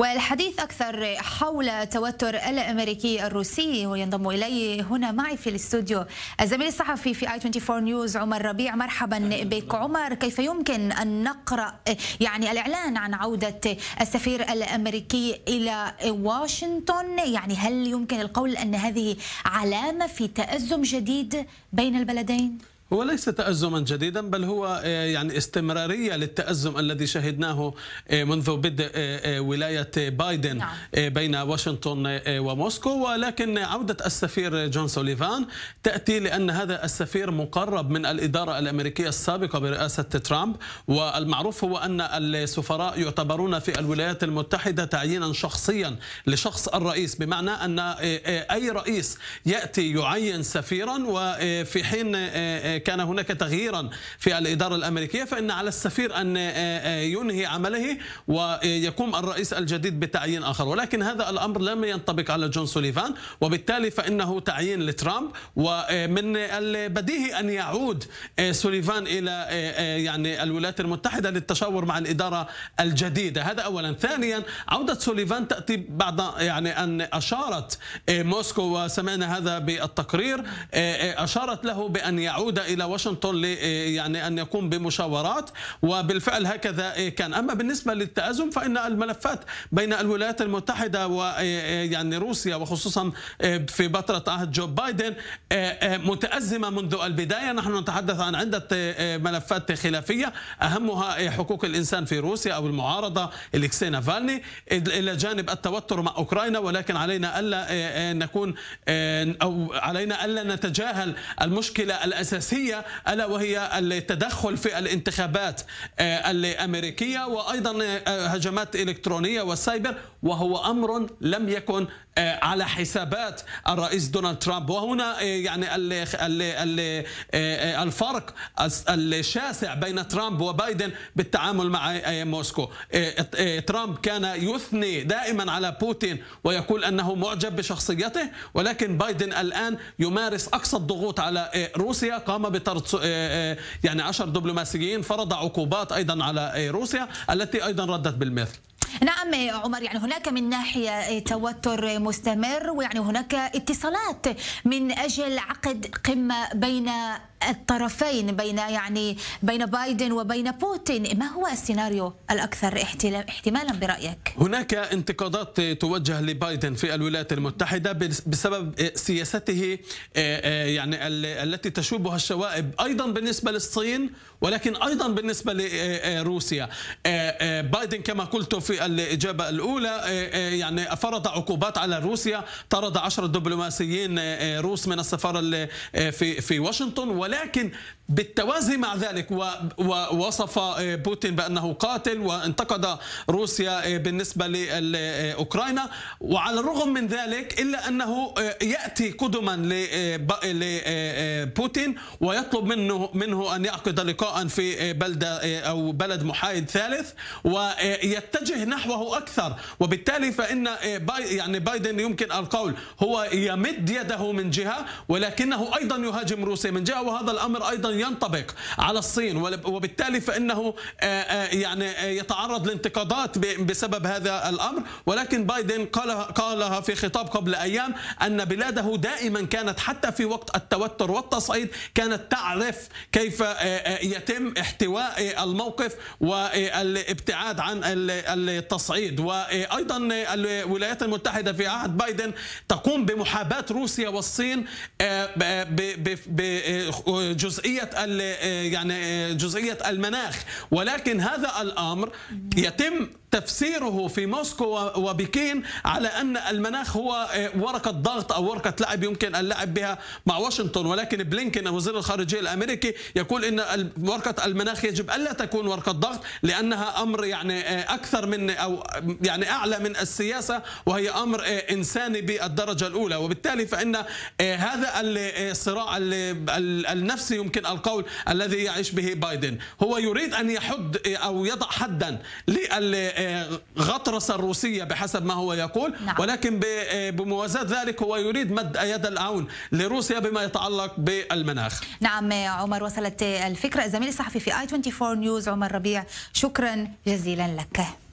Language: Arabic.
والحديث أكثر حول توتر الأمريكي الروسي وينضم إلي هنا معي في الاستوديو الزميل الصحفي في آي 24 نيوز عمر ربيع مرحبا بك عمر كيف يمكن أن نقرأ يعني الإعلان عن عودة السفير الأمريكي إلى واشنطن يعني هل يمكن القول أن هذه علامة في تأزم جديد بين البلدين؟ هو ليس تأزما جديدا بل هو آه، يعني استمرارية للتأزم الذي شهدناه آه، منذ بدء آه، ولاية بايدن نعم. بين واشنطن وموسكو ولكن عودة السفير جون سوليفان تأتي لأن هذا السفير مقرب من الإدارة الأمريكية السابقة برئاسة ترامب والمعروف هو أن السفراء يعتبرون في الولايات المتحدة تعيينا شخصيا لشخص الرئيس بمعنى أن أي رئيس يأتي يعين سفيرا وفي حين كان هناك تغييرا في الإدارة الأمريكية فإن على السفير أن آه، آه، ينهي عمله ويقوم الرئيس الجديد بتعيين آخر ولكن هذا الأمر لم ينطبق على جون سوليفان وبالتالي فإنه تعيين لترامب ومن البديهي أن يعود آه، سوليفان إلى يعني الولايات المتحدة للتشاور مع الإدارة الجديدة هذا أولا ثانيا عودة سوليفان تأتي بعد يعني أن أشارت موسكو وسمعنا هذا بالتقرير أشارت له بأن يعود إلى واشنطن إيه، يعني أن يقوم بمشاورات وبالفعل هكذا إيه، كان أما بالنسبة للتأزم فإن الملفات بين الولايات المتحدة ويعني إيه، روسيا وخصوصا في فترة عهد جو بايدن متأزمة منذ البداية نحن نتحدث عن عدة ملفات خلافية أهمها حقوق الإنسان في روسيا أو المعارضة الكسينا فالني إلى جانب التوتر مع أوكرانيا ولكن علينا ألا نكون أو علينا ألا نتجاهل المشكلة الأساسية الأساسية ألا وهي التدخل في الانتخابات آه، الأمريكية وأيضا آه، هجمات إلكترونية والسايبر وهو امر لم يكن آه، على حسابات الرئيس دونالد ترامب وهنا آه، يعني آه، الفرق الشاسع بين ترامب وبايدن بالتعامل مع موسكو ترامب كان يثني دائما على بوتين ويقول انه معجب بشخصيته ولكن بايدن الان يمارس اقصى الضغوط على روسيا قام بطرد يعني عشر دبلوماسيين فرض عقوبات ايضا على روسيا التي ايضا ردت بالمثل نعم إيه، عمر يعني هناك من ناحية إيه، توتر مستمر ويعني هناك اتصالات من أجل عقد قمة بين الطرفين بين يعني بين بايدن وبين بوتين ما هو السيناريو الأكثر احتمالا برأيك؟ هناك انتقادات توجه لبايدن في الولايات المتحدة بسبب سياسته آه، آه، يعني التي تشوبها الشوائب أيضا بالنسبة للصين ولكن أيضا بالنسبة لروسيا آه، بايدن كما قلت في الإجابة الأولى يعني فرض عقوبات على روسيا طرد عشر دبلوماسيين روس من السفارة في في واشنطن ولكن بالتوازي مع ذلك ووصف آه، بوتين بأنه قاتل وانتقد روسيا آه، بالنسبة لأوكرانيا وعلى الرغم من ذلك إلا أنه آه، يأتي قدما لبوتين ويطلب منه منه أن يعقد لقاء في بلدة أو بلد محايد ثالث ويتجه نحوه أكثر وبالتالي فإن يعني بايدن يمكن القول هو يمد يده من جهة ولكنه أيضا يهاجم روسيا من جهة وهذا الأمر أيضا ينطبق على الصين وبالتالي فإنه يعني يتعرض لانتقادات بسبب هذا الأمر ولكن بايدن قالها في خطاب قبل أيام أن بلاده دائما كانت حتى في وقت التوتر والتصعيد كانت تعرف كيف يتم احتواء الموقف والابتعاد عن التصعيد وأيضا الولايات المتحدة في عهد بايدن تقوم بمحاباة روسيا والصين جزئيه يعني جزئيه المناخ ولكن هذا الامر يتم تفسيره في موسكو وبكين على ان المناخ هو ورقه ضغط او ورقه لعب يمكن اللعب بها مع واشنطن ولكن بلينكن وزير الخارجيه الامريكي يقول ان ورقه المناخ يجب الا تكون ورقه ضغط لانها امر يعني اكثر من او يعني اعلى من السياسه وهي امر انساني بالدرجه الاولى وبالتالي فان هذا الصراع النفسي يمكن القول الذي يعيش به بايدن هو يريد أن يحد أو يضع حدا للغطرسة الروسية بحسب ما هو يقول نعم. ولكن بموازاة ذلك هو يريد مد يد العون لروسيا بما يتعلق بالمناخ نعم عمر وصلت الفكرة الزميل الصحفي في آي 24 نيوز عمر ربيع شكرا جزيلا لك